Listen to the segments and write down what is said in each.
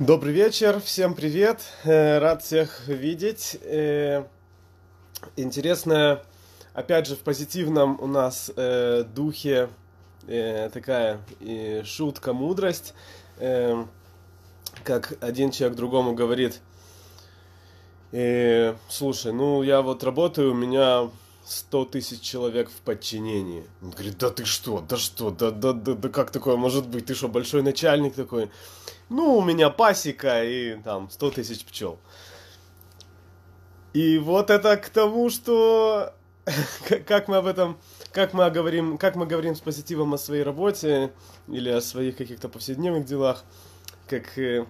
Добрый вечер, всем привет, э, рад всех видеть. Э, Интересная, опять же, в позитивном у нас э, духе такая шутка, мудрость, как один человек другому говорит, слушай, ну я вот работаю, у меня 100 тысяч человек в подчинении. Он говорит, да ты что, да что, да, да, да, да как такое может быть? Ты что, большой начальник такой? Ну, у меня пасека и там 100 тысяч пчел. И вот это к тому, что как мы об этом, как мы говорим, как мы говорим с позитивом о своей работе или о своих каких-то повседневных делах, как э,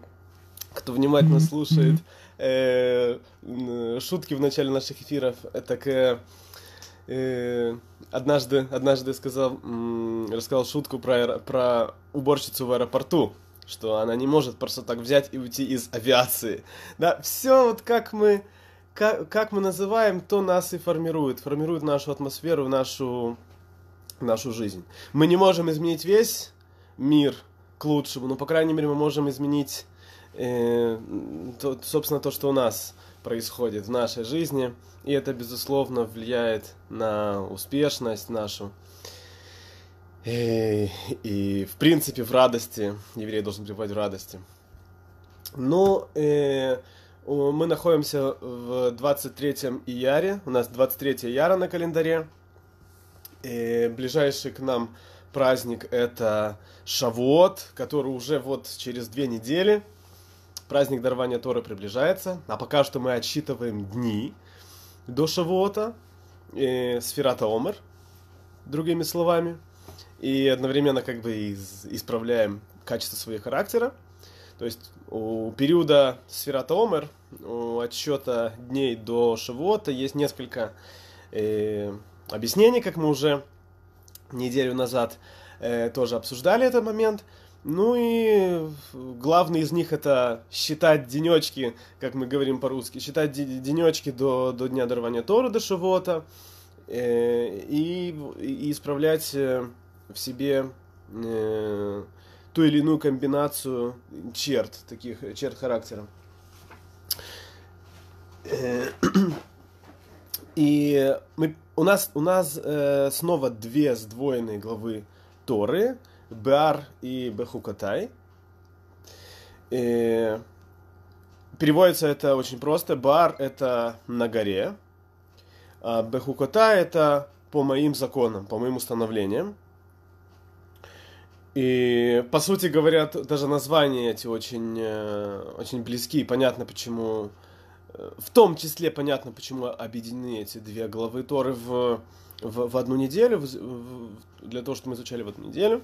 кто внимательно слушает э, шутки в начале наших эфиров, так э, э, однажды, однажды сказал, м, рассказал шутку про, про уборщицу в аэропорту, что она не может просто так взять и уйти из авиации. Да, все вот как мы, как, как мы называем, то нас и формирует, формирует нашу атмосферу, нашу, нашу жизнь. Мы не можем изменить весь мир к лучшему, но, по крайней мере, мы можем изменить, э, то, собственно, то, что у нас – происходит в нашей жизни, и это, безусловно, влияет на успешность нашу. И, и в принципе, в радости, еврей должен пребывать в радости. но э, мы находимся в 23-м Ияре, у нас 23 Яра на календаре. И э, ближайший к нам праздник это Шавуот, который уже вот через две недели – праздник дарования Торы приближается, а пока что мы отсчитываем дни до Шавуота, э, Сферата Омер, другими словами, и одновременно как бы из, исправляем качество своего характера. То есть у периода Сферата Омер, у отсчета дней до Шавуота есть несколько э, объяснений, как мы уже неделю назад э, тоже обсуждали этот момент – ну и главный из них это считать денечки, как мы говорим по-русски, считать денечки до, до дня дарования Тора, до Шивота, э, и, и исправлять э, в себе э, ту или иную комбинацию черт, таких черт характера. Э, и мы, у нас, у нас э, снова две сдвоенные главы Торы – Беар и Бехукатай. И э, переводится это очень просто. Бар – это на горе. А Бехукота – это по моим законам, по моим установлениям. И, по сути говоря, даже названия эти очень, э, очень близки. И понятно, почему... Э, в том числе понятно, почему объединены эти две главы Торы в в, в одну неделю, в, в, для того, чтобы мы изучали в одну неделю,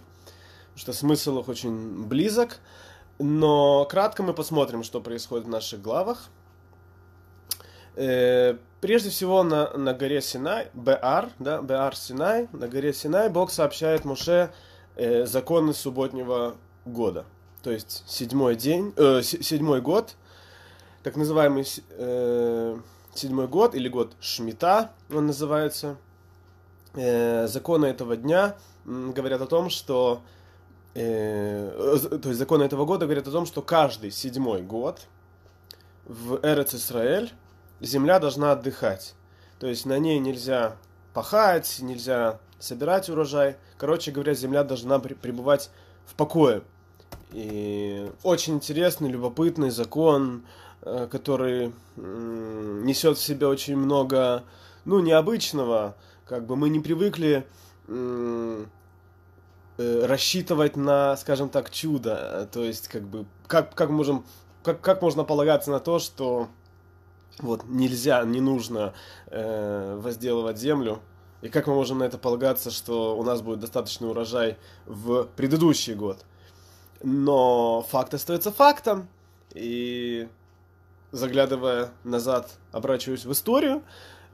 потому что смысл их очень близок. Но кратко мы посмотрим, что происходит в наших главах. Э, прежде всего, на, на горе Синай, БР, да, БР Синай, на горе Синай Бог сообщает Муше э, законы субботнего года. То есть седьмой день, э, седьмой год, так называемый э, седьмой год или год Шмита, он называется – Э, законы этого дня говорят о том, что э, то есть законы этого года говорят о том, что каждый седьмой год в Эрец Исраэль земля должна отдыхать. То есть на ней нельзя пахать, нельзя собирать урожай. Короче говоря, земля должна при- пребывать в покое. И очень интересный, любопытный закон, э, который несет в себе очень много, ну, необычного, как бы мы не привыкли э, рассчитывать на, скажем так, чудо. То есть, как бы, как, как можем, как, как можно полагаться на то, что вот нельзя, не нужно э, возделывать землю, и как мы можем на это полагаться, что у нас будет достаточный урожай в предыдущий год. Но факт остается фактом, и заглядывая назад, обращаюсь в историю,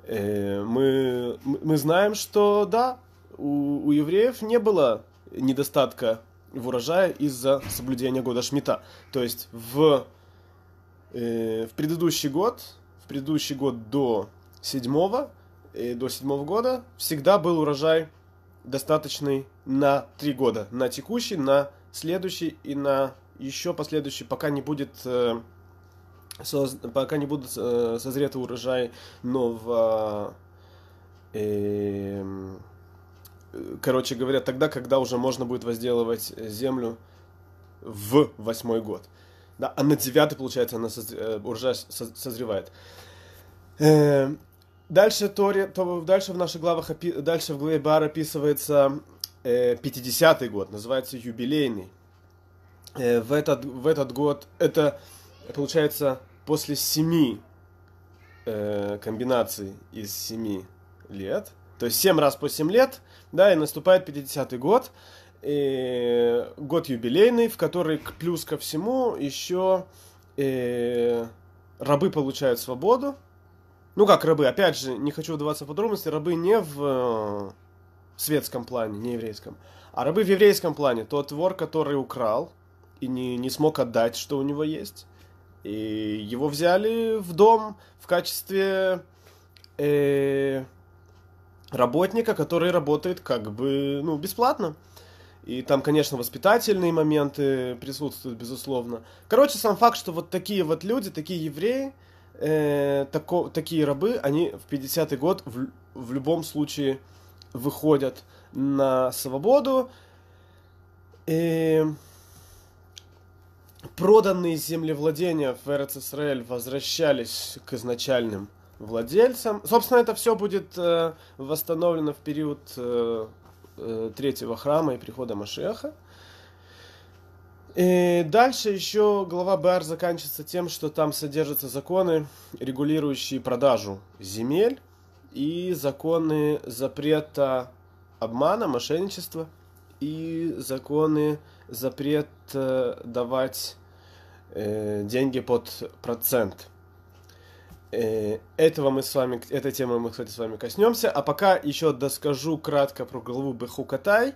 Э, мы, мы знаем, что да, у, у евреев не было недостатка в урожае из-за соблюдения года Шмита. То есть в, э, в предыдущий год, в предыдущий год до седьмого, э, до седьмого года всегда был урожай достаточный на три года. На текущий, на следующий и на еще последующий, пока не будет э, соз... пока не будут э, созреты урожай нового... Э, короче говоря, тогда, когда уже можно будет возделывать землю в восьмой год. Да, а на девятый, получается, она созр... Э, урожай созревает. Э, дальше, Тори, то, дальше в наших главах, опи... дальше в главе Бар описывается э, 50-й год, называется юбилейный. Э, в, этот, в этот год это получается после семи э, комбинаций из семи лет, то есть семь раз по семь лет, да, и наступает 50-й год, и год юбилейный, в который плюс ко всему еще э, рабы получают свободу. Ну как рабы, опять же, не хочу вдаваться в подробности, рабы не в э, светском плане, не еврейском, а рабы в еврейском плане. Тот вор, который украл и не, не смог отдать, что у него есть, и его взяли в дом в качестве э, работника, который работает как бы ну, бесплатно. И там, конечно, воспитательные моменты присутствуют, безусловно. Короче, сам факт, что вот такие вот люди, такие евреи, э, тако, такие рабы, они в 50-й год в, в любом случае выходят на свободу. И... Э, проданные землевладения в Эрцисраэль возвращались к изначальным владельцам. Собственно, это все будет э, восстановлено в период э, э, третьего храма и прихода Машеха. И дальше еще глава БР заканчивается тем, что там содержатся законы, регулирующие продажу земель и законы запрета обмана, мошенничества и законы запрет э, давать э, деньги под процент. Э, этого мы с вами, этой темы мы, кстати, с вами коснемся. А пока еще доскажу кратко про главу Бехукатай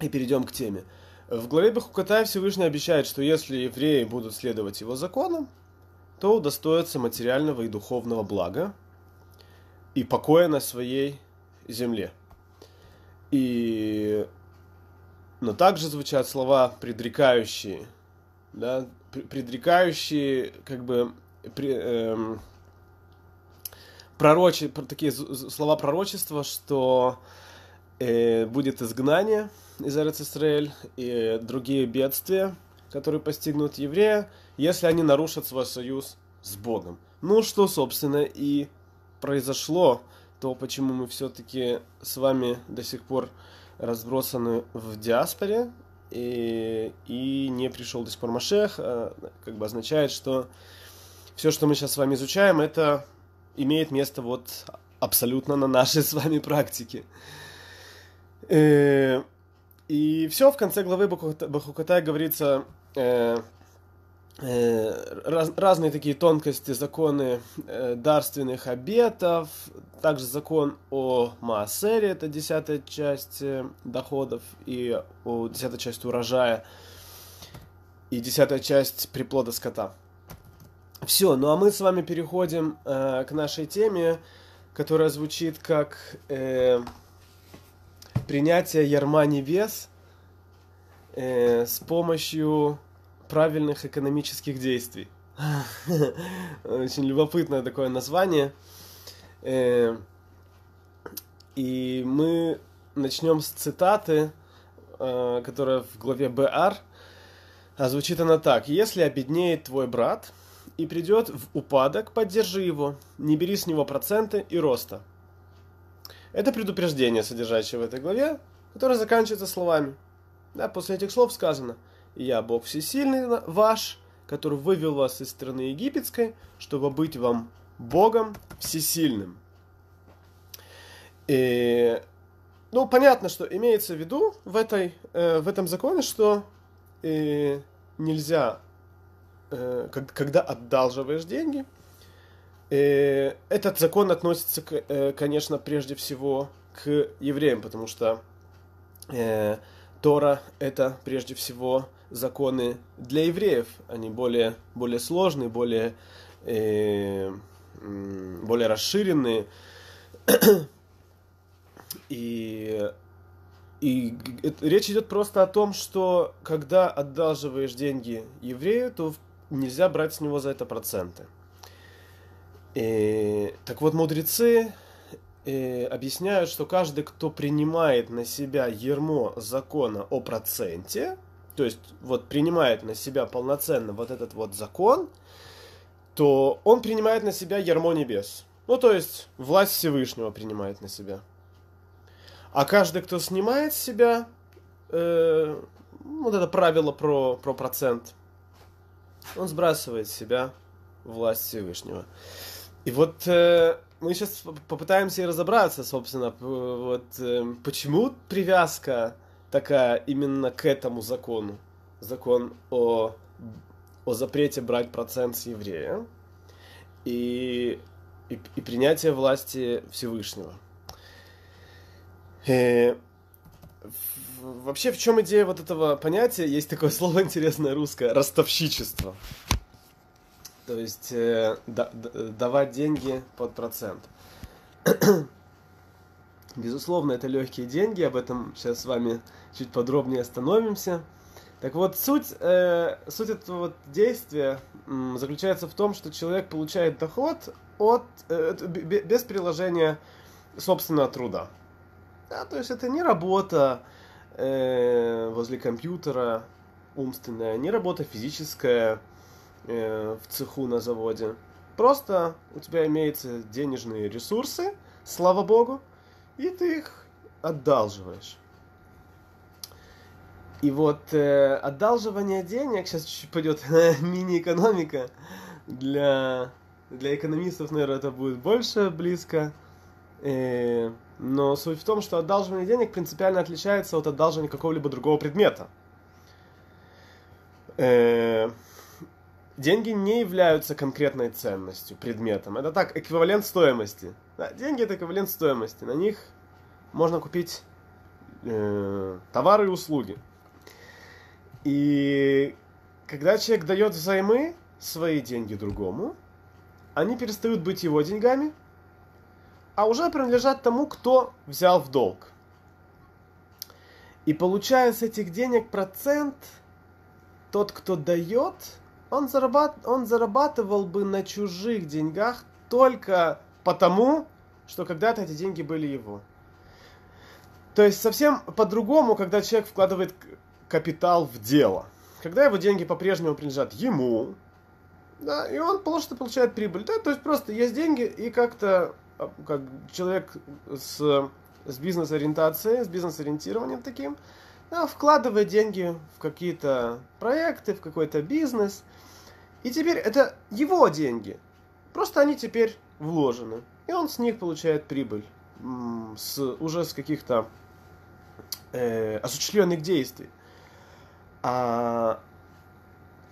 и перейдем к теме. В главе Бехукатай Всевышний обещает, что если евреи будут следовать его законам, то удостоятся материального и духовного блага и покоя на своей земле. И но также звучат слова предрекающие, да, предрекающие, как бы, при, эм, пророче, такие слова пророчества, что э, будет изгнание из Израиля и другие бедствия, которые постигнут еврея, если они нарушат свой союз с Богом. Ну, что, собственно, и произошло, то, почему мы все-таки с вами до сих пор разбросаны в диаспоре, и, и не пришел до сих пор Машех, а, как бы означает, что все, что мы сейчас с вами изучаем, это имеет место вот абсолютно на нашей с вами практике. Э, и все, в конце главы Бахукатай говорится э, Э, раз, разные такие тонкости, законы э, дарственных обетов, также закон о Маасере, это десятая часть э, доходов и о, десятая часть урожая и десятая часть приплода скота. Все, ну а мы с вами переходим э, к нашей теме, которая звучит как э, принятие ярма небес э, с помощью правильных экономических действий. Очень любопытное такое название. Э, и мы начнем с цитаты, э, которая в главе БР. А звучит она так. «Если обеднеет твой брат и придет в упадок, поддержи его, не бери с него проценты и роста». Это предупреждение, содержащее в этой главе, которое заканчивается словами. Да, после этих слов сказано – я Бог Всесильный ваш, который вывел вас из страны египетской, чтобы быть вам Богом Всесильным. И, ну, понятно, что имеется в виду в, этой, э, в этом законе, что э, нельзя, э, как, когда отдалживаешь деньги, э, этот закон относится, к, э, конечно, прежде всего к евреям, потому что э, Тора это прежде всего законы для евреев. Они более, более сложные, более, э, более расширенные. И, и речь идет просто о том, что когда одалживаешь деньги еврею, то нельзя брать с него за это проценты. И, э, так вот, мудрецы э, объясняют, что каждый, кто принимает на себя ермо закона о проценте, то есть вот принимает на себя полноценно вот этот вот закон, то он принимает на себя ярмо небес. Ну, то есть власть Всевышнего принимает на себя. А каждый, кто снимает с себя э, вот это правило про, про процент, он сбрасывает с себя власть Всевышнего. И вот э, мы сейчас попытаемся и разобраться, собственно, вот э, почему привязка такая именно к этому закону. Закон о, о запрете брать процент с еврея и, и, и принятие власти Всевышнего. И, э, вообще, в чем идея вот этого понятия? Есть такое слово интересное русское – ростовщичество. То есть э, да, давать деньги под процент. Безусловно, это легкие деньги, об этом сейчас с вами чуть подробнее остановимся. Так вот, суть, э, суть этого вот действия э, заключается в том, что человек получает доход от, э, без приложения собственного труда. Да, то есть это не работа э, возле компьютера умственная, не работа физическая э, в цеху на заводе. Просто у тебя имеются денежные ресурсы, слава богу, и ты их одалживаешь. И вот э, одалживание денег, сейчас чуть-чуть пойдет мини-экономика, для, для экономистов, наверное, это будет больше близко. Э, но суть в том, что одалживание денег принципиально отличается от одалживания какого-либо другого предмета. Э, деньги не являются конкретной ценностью, предметом. Это так, эквивалент стоимости – да, деньги это эквивалент стоимости. На них можно купить э, товары и услуги. И когда человек дает взаймы свои деньги другому, они перестают быть его деньгами, а уже принадлежат тому, кто взял в долг. И получая с этих денег процент, тот, кто дает, он, зарабат... он зарабатывал бы на чужих деньгах только потому что когда-то эти деньги были его. То есть совсем по-другому, когда человек вкладывает капитал в дело. Когда его деньги по-прежнему принадлежат ему, да, и он просто получает прибыль. Да, то есть просто есть деньги, и как-то а, как человек с, с бизнес-ориентацией, с бизнес-ориентированием таким, да, вкладывает деньги в какие-то проекты, в какой-то бизнес. И теперь это его деньги. Просто они теперь вложены. И он с них получает прибыль с, уже с каких-то э, осуществленных действий. А,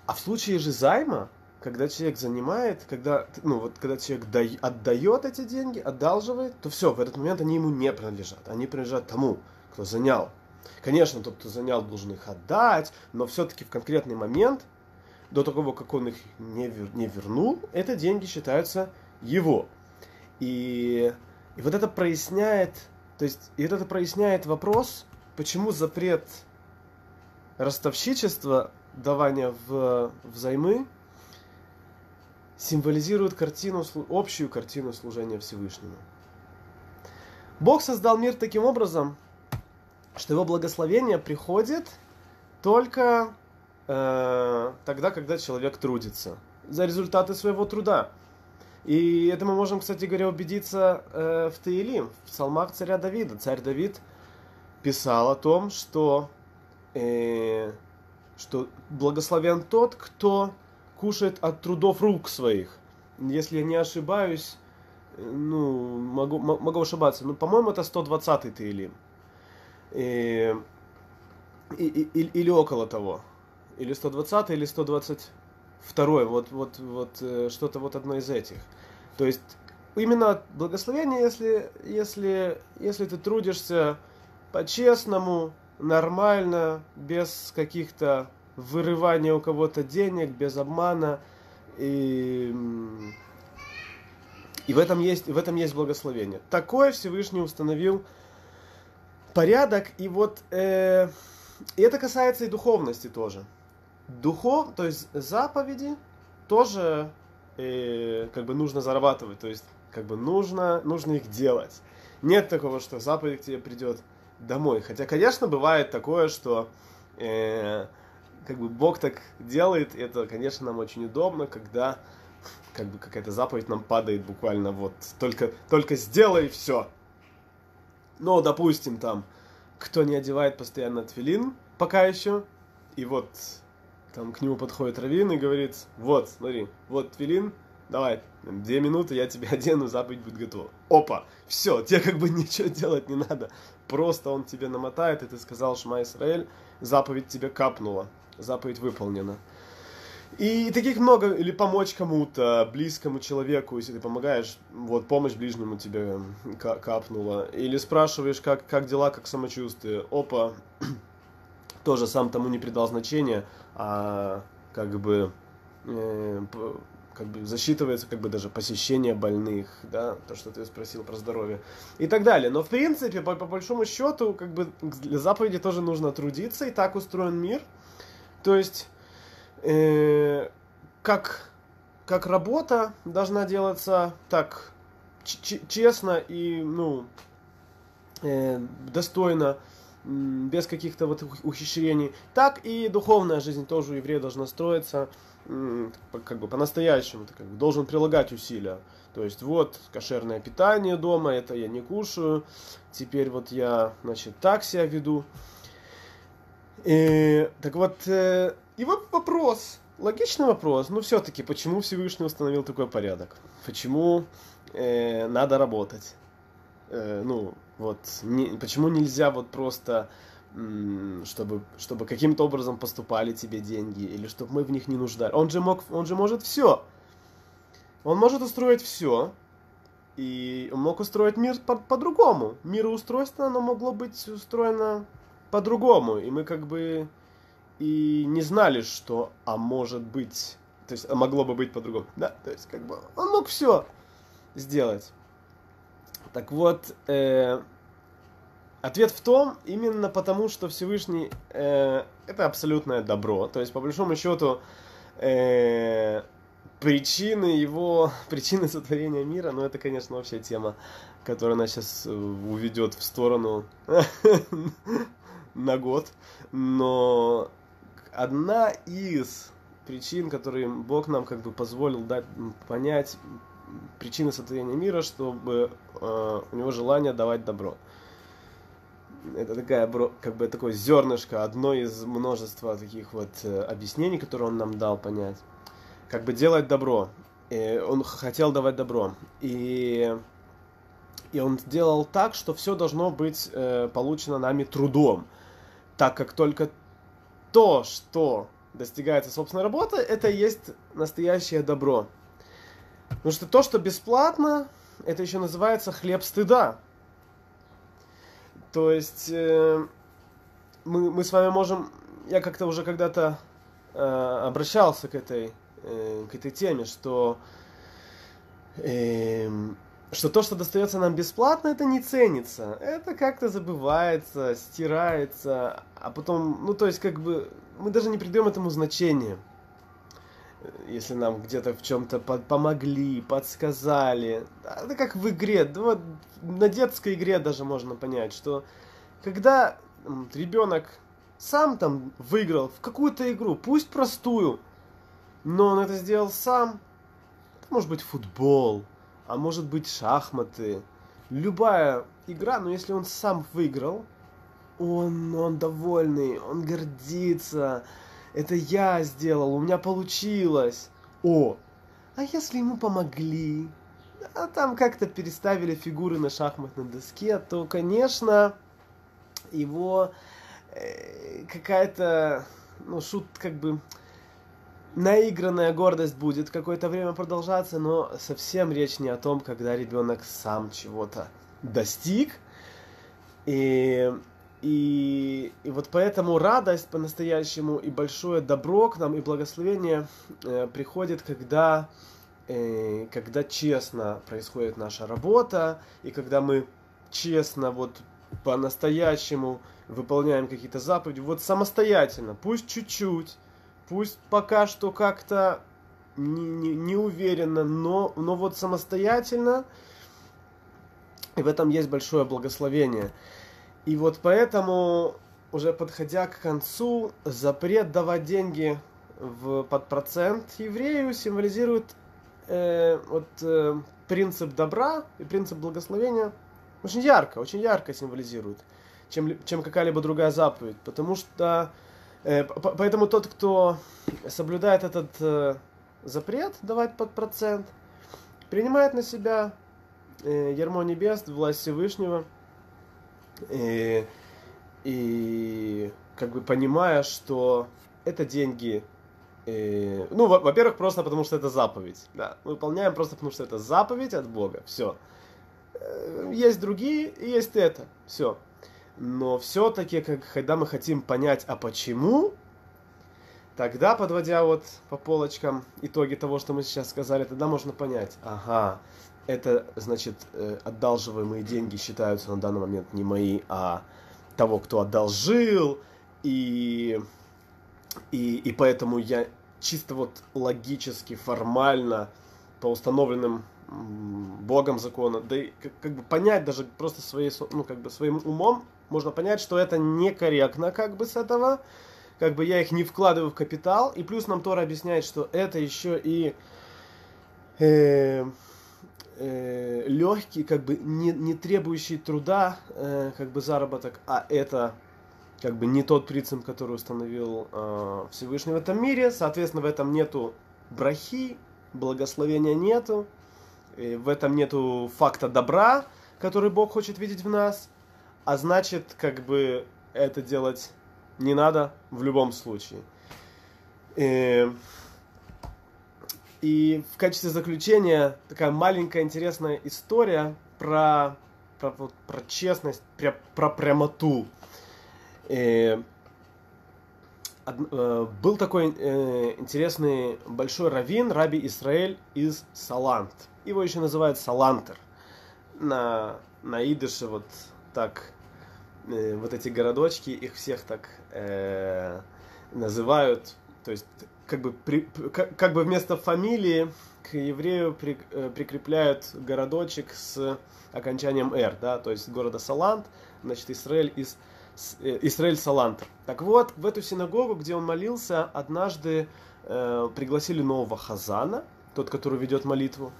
а в случае же займа, когда человек занимает, когда, ну, вот, когда человек дай, отдает эти деньги, одалживает, то все, в этот момент они ему не принадлежат. Они принадлежат тому, кто занял. Конечно, тот, кто занял, должен их отдать, но все-таки в конкретный момент, до того, как он их не, вер, не вернул, эти деньги считаются его. И, и вот это проясняет, то есть, и вот это проясняет вопрос, почему запрет ростовщичества, давания в взаймы, символизирует картину, общую картину служения Всевышнему. Бог создал мир таким образом, что его благословение приходит только э, тогда, когда человек трудится за результаты своего труда. И это мы можем, кстати говоря, убедиться э, в Таилим, в псалмах царя Давида. Царь Давид писал о том, что, э, что благословен тот, кто кушает от трудов рук своих. Если я не ошибаюсь, э, ну, могу, могу ошибаться, но, по-моему, это 120-й Таилим. Э, и, и, и, или около того. Или 120 или 120 Второе, вот, вот, вот э, что-то вот одно из этих. То есть именно благословение, если, если, если ты трудишься по-честному, нормально, без каких-то вырывания у кого-то денег, без обмана. И, и в, этом есть, в этом есть благословение. Такое Всевышний установил порядок. И вот э, и это касается и духовности тоже духов, то есть заповеди тоже э, как бы нужно зарабатывать, то есть как бы нужно, нужно их делать. Нет такого, что заповедь к тебе придет домой. Хотя, конечно, бывает такое, что э, как бы Бог так делает, это, конечно, нам очень удобно, когда как бы какая-то заповедь нам падает буквально вот только, только сделай все. Но, допустим, там, кто не одевает постоянно твилин, пока еще, и вот там к нему подходит Равин и говорит, вот, смотри, вот твилин, давай, две минуты, я тебя одену, заповедь будет готова. Опа, все, тебе как бы ничего делать не надо. Просто он тебе намотает, и ты сказал, Шма Исраэль, заповедь тебе капнула, заповедь выполнена. И таких много, или помочь кому-то, близкому человеку, если ты помогаешь, вот помощь ближнему тебе капнула. Или спрашиваешь, как, как дела, как самочувствие. Опа, тоже сам тому не придал значения, а как бы э, как бы засчитывается как бы даже посещение больных, да, то, что ты спросил про здоровье и так далее. Но в принципе, по, по большому счету, как бы для заповеди тоже нужно трудиться, и так устроен мир. То есть, э, как, как работа должна делаться так честно и, ну, э, достойно, без каких-то вот ухищрений, так и духовная жизнь тоже у еврея должна строиться как бы по-настоящему, как бы должен прилагать усилия. То есть вот кошерное питание дома, это я не кушаю, теперь вот я, значит, так себя веду. И, э, так вот, э, и вот вопрос, логичный вопрос, но ну, все-таки, почему Всевышний установил такой порядок? Почему э, надо работать? Э, ну, вот не, почему нельзя вот просто чтобы, чтобы каким-то образом поступали тебе деньги, или чтобы мы в них не нуждались. Он же мог, он же может все. Он может устроить все, и он мог устроить мир по- по-другому. Мироустройство, оно могло быть устроено по-другому, и мы как бы и не знали, что, а может быть, то есть а могло бы быть по-другому. Да, то есть как бы он мог все сделать. Так вот, э, ответ в том, именно потому, что Всевышний э, это абсолютное добро. То есть, по большому счету, э, причины его, причины сотворения мира, ну это, конечно, общая тема, которая нас сейчас э, уведет в сторону на год. Но одна из причин, которые Бог нам как бы позволил дать понять причины сотворения мира, чтобы э, у него желание давать добро. Это такая, как бы такое зернышко, одно из множества таких вот э, объяснений, которые он нам дал понять. Как бы делать добро. И он хотел давать добро. И, и он делал так, что все должно быть э, получено нами трудом. Так как только то, что достигается собственной работы, это и есть настоящее добро. Потому что то, что бесплатно, это еще называется хлеб стыда. То есть э, мы, мы с вами можем... Я как-то уже когда-то э, обращался к этой, э, к этой теме, что, э, что то, что достается нам бесплатно, это не ценится. Это как-то забывается, стирается, а потом, ну то есть как бы мы даже не придаем этому значения если нам где-то в чем-то под помогли, подсказали. Это как в игре, да вот на детской игре даже можно понять, что когда ребенок сам там выиграл в какую-то игру, пусть простую, но он это сделал сам, это может быть футбол, а может быть шахматы, любая игра, но если он сам выиграл, он, он довольный, он гордится, это я сделал, у меня получилось. О, а если ему помогли? А там как-то переставили фигуры на шахматной доске, то, конечно, его э, какая-то, ну, шут, как бы, наигранная гордость будет какое-то время продолжаться, но совсем речь не о том, когда ребенок сам чего-то достиг. И и, и вот поэтому радость по-настоящему и большое добро к нам и благословение э, приходит, когда, э, когда честно происходит наша работа, и когда мы честно вот по-настоящему выполняем какие-то заповеди, вот самостоятельно, пусть чуть-чуть, пусть пока что как-то не, не, не уверенно, но, но вот самостоятельно, и в этом есть большое благословение. И вот поэтому, уже подходя к концу, запрет давать деньги в, под процент еврею символизирует э, вот, э, принцип добра и принцип благословения. Очень ярко, очень ярко символизирует, чем, чем какая-либо другая заповедь. Потому что... Э, по, поэтому тот, кто соблюдает этот э, запрет давать под процент, принимает на себя э, ярмо небес, власть Всевышнего – и, э, и как бы понимая, что это деньги и, э, ну, во-первых, просто потому что это заповедь. Да, мы выполняем просто потому что это заповедь от Бога. Все. Э, есть другие, и есть это. Все. Но все-таки, когда мы хотим понять, а почему, тогда, подводя вот по полочкам итоги того, что мы сейчас сказали, тогда можно понять, ага, это значит, э, одалживаемые деньги считаются на данный момент не мои, а того, кто одолжил, и, и, и поэтому я чисто вот логически, формально, по установленным богом закона, да и как, как бы понять даже просто своей, ну, как бы своим умом, можно понять, что это некорректно как бы с этого, как бы я их не вкладываю в капитал, и плюс нам Тора объясняет, что это еще и... Э, э, легкий, как бы не, не требующий труда, э, как бы заработок, а это как бы не тот принцип, который установил э, Всевышний в этом мире. Соответственно, в этом нету брахи, благословения нету, э, в этом нету факта добра, который Бог хочет видеть в нас. А значит, как бы это делать не надо в любом случае. Э, и в качестве заключения такая маленькая интересная история про, про, про честность, про, про прямоту. И, э, од, э, был такой э, интересный большой раввин Раби Исраэль из Салант. Его еще называют Салантер. На, на идыше вот так э, вот эти городочки, их всех так э, называют. То есть как бы, при, как, как бы вместо фамилии к еврею при, э, прикрепляют городочек с окончанием «р», да, то есть города Салант, значит, Израиль из э, Исраэль Салант. Так вот, в эту синагогу, где он молился, однажды э, пригласили нового хазана, тот, который ведет молитву.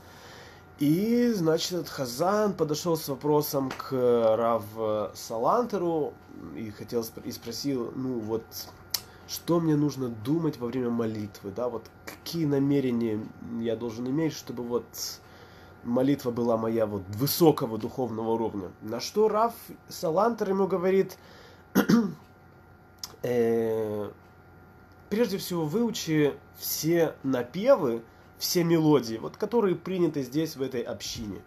И, значит, этот хазан подошел с вопросом к э, Рав Салантеру и хотел и спросил, ну вот, что мне нужно думать во время молитвы, да, вот какие намерения я должен иметь, чтобы вот молитва была моя вот высокого духовного уровня. На что Раф Салантер ему говорит, э, прежде всего выучи все напевы, все мелодии, вот которые приняты здесь, в этой общине.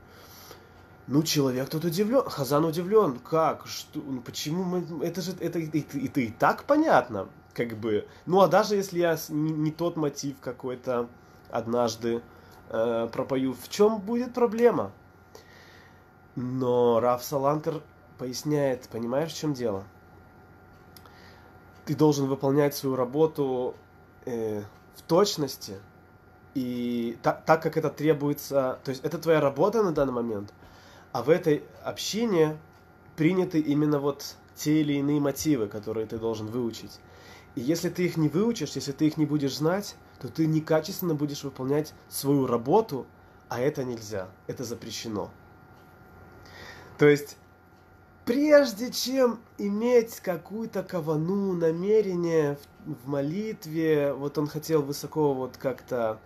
Ну, человек тут удивлен, Хазан удивлен, как, что, ну, почему, мы, это же, это, это, это и так понятно, как бы. Ну а даже если я не, тот мотив какой-то однажды э, пропою, в чем будет проблема? Но Раф Салантер поясняет, понимаешь, в чем дело? Ты должен выполнять свою работу э, в точности и так, так, как это требуется, то есть это твоя работа на данный момент, а в этой общине приняты именно вот те или иные мотивы, которые ты должен выучить. И если ты их не выучишь, если ты их не будешь знать, то ты некачественно будешь выполнять свою работу, а это нельзя, это запрещено. То есть, прежде чем иметь какую-то кавану, намерение в, в молитве, вот он хотел высоко вот как-то,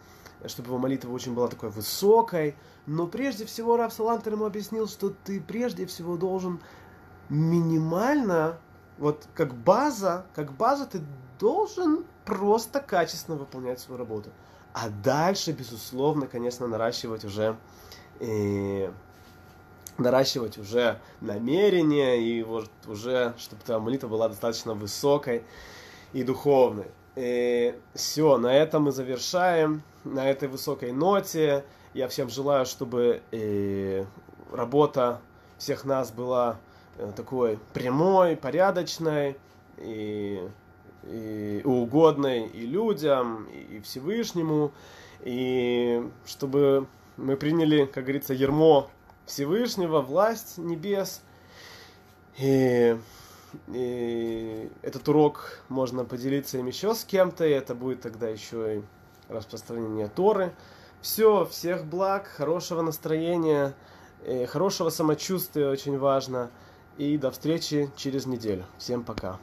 чтобы его молитва очень была такой высокой, но прежде всего Раб Салантер ему объяснил, что ты прежде всего должен минимально вот как база, как база ты должен просто качественно выполнять свою работу. А дальше, безусловно, конечно, наращивать уже э, наращивать уже намерение и вот уже, чтобы твоя молитва была достаточно высокой и духовной. И э, все, на этом мы завершаем, на этой высокой ноте. Я всем желаю, чтобы и, э, работа всех нас была Э, такой прямой, порядочной и, и угодной и людям, и, Всевышнему, и чтобы мы приняли, как говорится, ермо Всевышнего, власть небес. И, и этот урок можно поделиться им еще с кем-то, и это будет тогда еще и распространение Торы. Все, всех благ, хорошего настроения, э, хорошего самочувствия очень важно – и до встречи через неделю. Всем пока.